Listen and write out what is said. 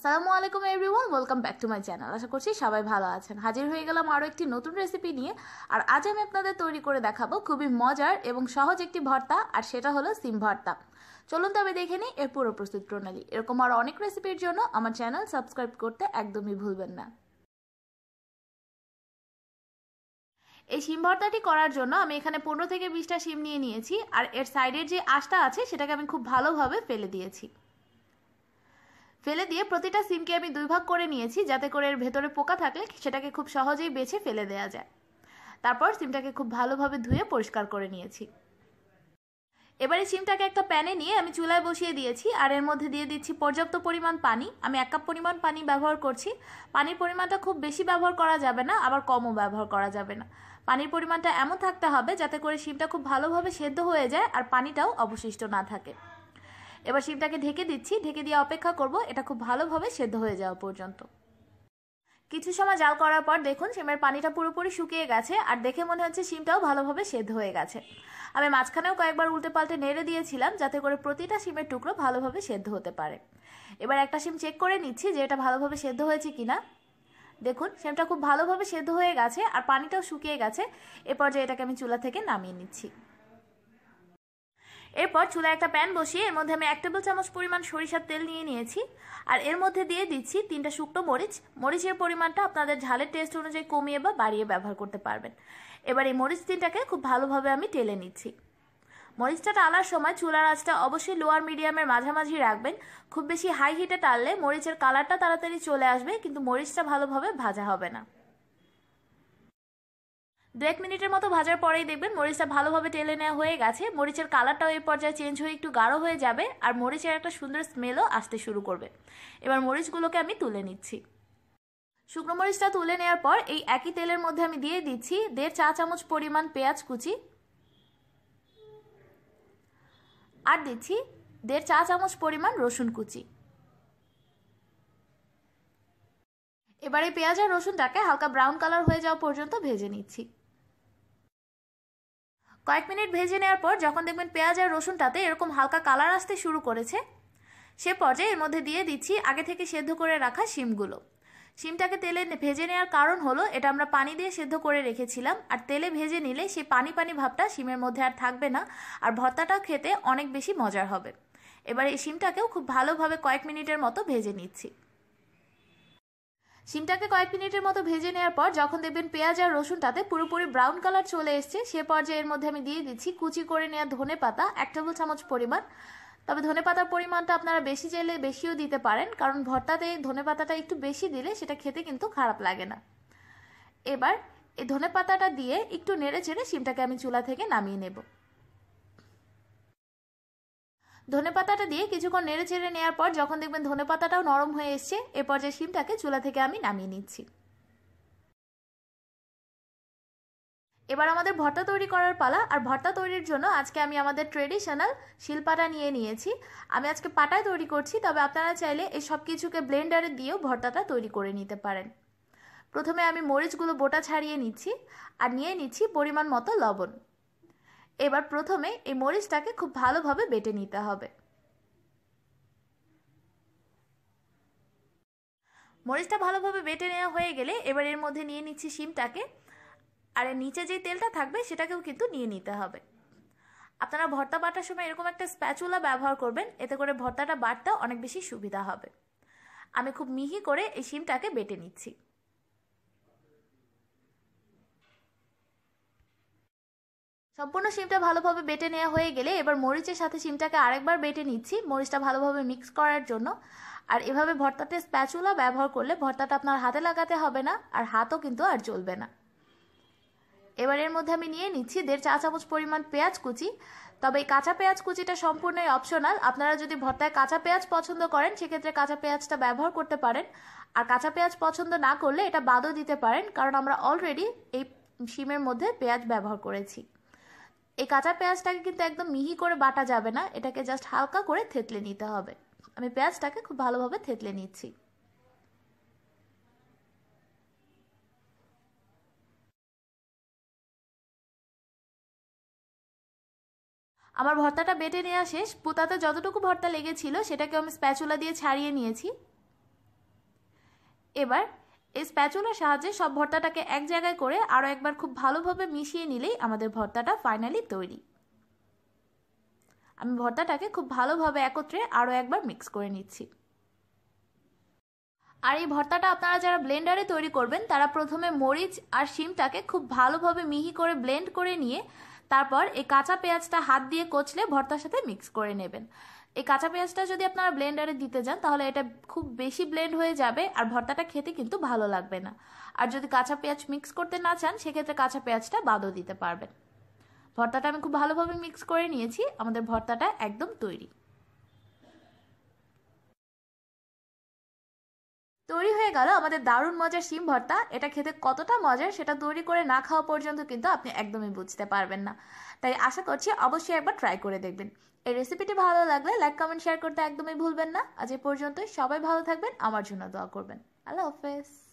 আসসালামু আলাইকুম everyone welcome back to my channel আশা করছি সবাই ভালো আছেন হাজির হয়ে গেলাম আরও একটি নতুন রেসিপি নিয়ে আর আজ আমি আপনাদের তৈরি করে দেখাবো খুবই মজার এবং সহজ একটি ভর্তা আর সেটা হলো সিম ভর্তা চলুন তবে দেখে নিই এর পুরো প্রস্তুত প্রণালী এরকম আরও অনেক রেসিপির জন্য আমার চ্যানেল সাবস্ক্রাইব করতে একদমই ভুলবেন না এই সিম ভর্তাটি করার জন্য আমি এখানে পনেরো থেকে বিশটা সিম নিয়ে নিয়েছি আর এর সাইডের যে আঁশটা আছে সেটাকে আমি খুব ভালোভাবে ফেলে দিয়েছি ফেলে দিয়ে প্রতিটা সিমকে আমি দুই ভাগ করে নিয়েছি যাতে করে এর ভেতরে পোকা থাকলে সেটাকে খুব সহজেই বেছে ফেলে দেওয়া যায় তারপর সিমটাকে খুব ভালোভাবে ধুয়ে পরিষ্কার করে নিয়েছি এবারে সিমটাকে একটা প্যানে নিয়ে আমি চুলায় বসিয়ে দিয়েছি আর এর মধ্যে দিয়ে দিচ্ছি পর্যাপ্ত পরিমাণ পানি আমি এক কাপ পরিমাণ পানি ব্যবহার করছি পানির পরিমাণটা খুব বেশি ব্যবহার করা যাবে না আবার কমও ব্যবহার করা যাবে না পানির পরিমাণটা এমন থাকতে হবে যাতে করে সিমটা খুব ভালোভাবে সেদ্ধ হয়ে যায় আর পানিটাও অবশিষ্ট না থাকে এবার শিমটাকে ঢেকে দিচ্ছি ঢেকে দিয়ে অপেক্ষা করব এটা খুব ভালোভাবে সেদ্ধ হয়ে যাওয়া পর্যন্ত কিছু সময় জাল করার পর দেখুন শিমের পানিটা পুরোপুরি শুকিয়ে গেছে আর দেখে মনে হচ্ছে শিমটাও ভালোভাবে সেদ্ধ হয়ে গেছে আমি মাঝখানেও কয়েকবার উল্টে পাল্টে নেড়ে দিয়েছিলাম যাতে করে প্রতিটা শিমের টুকরো ভালোভাবে সেদ্ধ হতে পারে এবার একটা শিম চেক করে নিচ্ছি যে এটা ভালোভাবে সেদ্ধ হয়েছে কিনা দেখুন শিমটা খুব ভালোভাবে সেদ্ধ হয়ে গেছে আর পানিটাও শুকিয়ে গেছে এ পর্যায়ে এটাকে আমি চুলা থেকে নামিয়ে নিচ্ছি এরপর চুলায় একটা প্যান বসিয়ে এর মধ্যে আমি এক টেবিল চামচ পরিমাণ সরিষার তেল নিয়ে নিয়েছি আর এর মধ্যে দিয়ে দিচ্ছি তিনটা শুকনো মরিচ মরিচের পরিমাণটা আপনাদের ঝালের টেস্ট অনুযায়ী কমিয়ে বা বাড়িয়ে ব্যবহার করতে পারবেন এবার এই মরিচ তিনটাকে খুব ভালোভাবে আমি টেলে নিচ্ছি মরিচটা টালার সময় চুলার আঁচটা অবশ্যই লোয়ার মিডিয়ামের মাঝামাঝি রাখবেন খুব বেশি হাই হিটে টাললে মরিচের কালারটা তাড়াতাড়ি চলে আসবে কিন্তু মরিচটা ভালোভাবে ভাজা হবে না দু এক মিনিটের মতো ভাজার পরেই দেখবেন মরিচটা ভালোভাবে টেলে নেওয়া হয়ে গেছে মরিচের কালারটাও এই পর্যায়ে চেঞ্জ হয়ে একটু গাঢ় হয়ে যাবে আর মরিচের একটা সুন্দর স্মেলও আসতে শুরু করবে এবার মরিচগুলোকে আমি তুলে নিচ্ছি শুকনো মরিচটা তুলে নেওয়ার পর এই একই তেলের মধ্যে আমি দিয়ে দিচ্ছি দেড় চা চামচ পরিমাণ পেঁয়াজ কুচি আর দিচ্ছি দেড় চা চামচ পরিমাণ রসুন কুচি এবারে পেঁয়াজ আর রসুনটাকে হালকা ব্রাউন কালার হয়ে যাওয়া পর্যন্ত ভেজে নিচ্ছি কয়েক মিনিট ভেজে নেওয়ার পর যখন দেখবেন পেঁয়াজ আর রসুনটাতে এরকম হালকা কালার আসতে শুরু করেছে সে পর্যায়ে এর মধ্যে দিয়ে দিচ্ছি আগে থেকে সেদ্ধ করে রাখা শিমগুলো শিমটাকে তেলে ভেজে নেওয়ার কারণ হলো এটা আমরা পানি দিয়ে সেদ্ধ করে রেখেছিলাম আর তেলে ভেজে নিলে সেই পানি পানি ভাবটা শিমের মধ্যে আর থাকবে না আর ভর্তাটাও খেতে অনেক বেশি মজার হবে এবার এই শিমটাকেও খুব ভালোভাবে কয়েক মিনিটের মতো ভেজে নিচ্ছি সিমটাকে কয়েক মিনিটের মতো ভেজে নেওয়ার পর যখন দেখবেন পেঁয়াজ আর রসুনটাতে পুরোপুরি ব্রাউন কালার চলে এসছে সে পর্যায়ে এর মধ্যে আমি দিয়ে দিচ্ছি কুচি করে নেওয়া ধনে পাতা এক টেবিল চামচ পরিমাণ তবে ধনে পাতার পরিমাণটা আপনারা বেশি চাইলে বেশিও দিতে পারেন কারণ ভর্তাতে ধনে পাতাটা একটু বেশি দিলে সেটা খেতে কিন্তু খারাপ লাগে না এবার এই ধনে পাতাটা দিয়ে একটু নেড়ে চেড়ে সিমটাকে আমি চুলা থেকে নামিয়ে নেবো ধনে পাতাটা দিয়ে কিছুক্ষণ নেড়ে চেড়ে নেওয়ার পর যখন দেখবেন ধনে পাতাটাও নরম হয়ে এসছে এ পর্যায়ে শিমটাকে চুলা থেকে আমি নামিয়ে নিচ্ছি এবার আমাদের ভর্তা তৈরি করার পালা আর ভর্তা তৈরির জন্য আজকে আমি আমাদের ট্রেডিশনাল শিলপাটা নিয়ে নিয়েছি আমি আজকে পাটায় তৈরি করছি তবে আপনারা চাইলে এই সব কিছুকে ব্লেন্ডারে দিয়েও ভর্তাটা তৈরি করে নিতে পারেন প্রথমে আমি মরিচগুলো বোটা ছাড়িয়ে নিচ্ছি আর নিয়ে নিচ্ছি পরিমাণ মতো লবণ এবার প্রথমে এই মরিচটাকে খুব ভালোভাবে বেটে নিতে হবে মরিচটা ভালোভাবে বেটে নেওয়া হয়ে গেলে এবার এর মধ্যে নিয়ে নিচ্ছি শিমটাকে আর এর নিচে যে তেলটা থাকবে সেটাকেও কিন্তু নিয়ে নিতে হবে আপনারা ভর্তা বাটার সময় এরকম একটা স্প্যাচুলা ব্যবহার করবেন এতে করে ভর্তাটা বাটতে অনেক বেশি সুবিধা হবে আমি খুব মিহি করে এই শিমটাকে বেটে নিচ্ছি সম্পূর্ণ শিমটা ভালোভাবে বেটে নেওয়া হয়ে গেলে এবার মরিচের সাথে শিমটাকে আরেকবার বেটে নিচ্ছি মরিচটা ভালোভাবে মিক্স করার জন্য আর এভাবে ভর্তাতে স্প্যাচুলা ব্যবহার করলে ভর্তাটা আপনার হাতে লাগাতে হবে না আর হাতও কিন্তু আর জ্বলবে না এবার এর মধ্যে আমি নিয়ে নিচ্ছি দেড় চা চামচ পরিমাণ পেঁয়াজ কুচি তবে এই কাঁচা পেঁয়াজ কুচিটা সম্পূর্ণই অপশনাল আপনারা যদি ভর্তায় কাঁচা পেঁয়াজ পছন্দ করেন সেক্ষেত্রে কাঁচা পেঁয়াজটা ব্যবহার করতে পারেন আর কাঁচা পেঁয়াজ পছন্দ না করলে এটা বাদও দিতে পারেন কারণ আমরা অলরেডি এই শিমের মধ্যে পেঁয়াজ ব্যবহার করেছি এই কাঁচা পেঁয়াজটাকে কিন্তু একদম মিহি করে বাটা যাবে না এটাকে জাস্ট হালকা করে থেতলে নিতে হবে আমি পেঁয়াজটাকে খুব ভালোভাবে থেতলে নিচ্ছি আমার ভর্তাটা বেটে নেওয়া শেষ পোতাতে যতটুকু ভর্তা লেগেছিল সেটাকে আমি স্প্যাচুলা দিয়ে ছাড়িয়ে নিয়েছি এবার এই স্প্যাচুলার সাহায্যে সব ভর্তাটাকে এক জায়গায় করে আরও একবার খুব ভালোভাবে মিশিয়ে নিলেই আমাদের ভর্তাটা ফাইনালি তৈরি আমি ভর্তাটাকে খুব ভালোভাবে একত্রে আরও একবার মিক্স করে নিচ্ছি আর এই ভর্তাটা আপনারা যারা ব্লেন্ডারে তৈরি করবেন তারা প্রথমে মরিচ আর শিমটাকে খুব ভালোভাবে মিহি করে ব্লেন্ড করে নিয়ে তারপর এই কাঁচা পেঁয়াজটা হাত দিয়ে কচলে ভর্তার সাথে মিক্স করে নেবেন এই কাঁচা পেঁয়াজটা যদি আপনারা ব্লেন্ডারে দিতে যান তাহলে এটা খুব বেশি ব্লেন্ড হয়ে যাবে আর ভর্তাটা খেতে কিন্তু ভালো লাগবে না আর যদি কাঁচা পেঁয়াজ মিক্স করতে না চান সেক্ষেত্রে কাঁচা পেঁয়াজটা বাদও দিতে পারবেন ভর্তাটা আমি খুব ভালোভাবে মিক্স করে নিয়েছি আমাদের ভর্তাটা একদম তৈরি তৈরি হয়ে গেল আমাদের দারুণ মজার শিম ভর্তা এটা খেতে কতটা মজার সেটা তৈরি করে না খাওয়া পর্যন্ত কিন্তু আপনি একদমই বুঝতে পারবেন না তাই আশা করছি অবশ্যই একবার ট্রাই করে দেখবেন এই রেসিপিটি ভালো লাগলে লাইক কমেন্ট শেয়ার করতে একদমই ভুলবেন না আজ এ পর্যন্তই সবাই ভালো থাকবেন আমার জন্য দোয়া করবেন আল্লাহ হাফেজ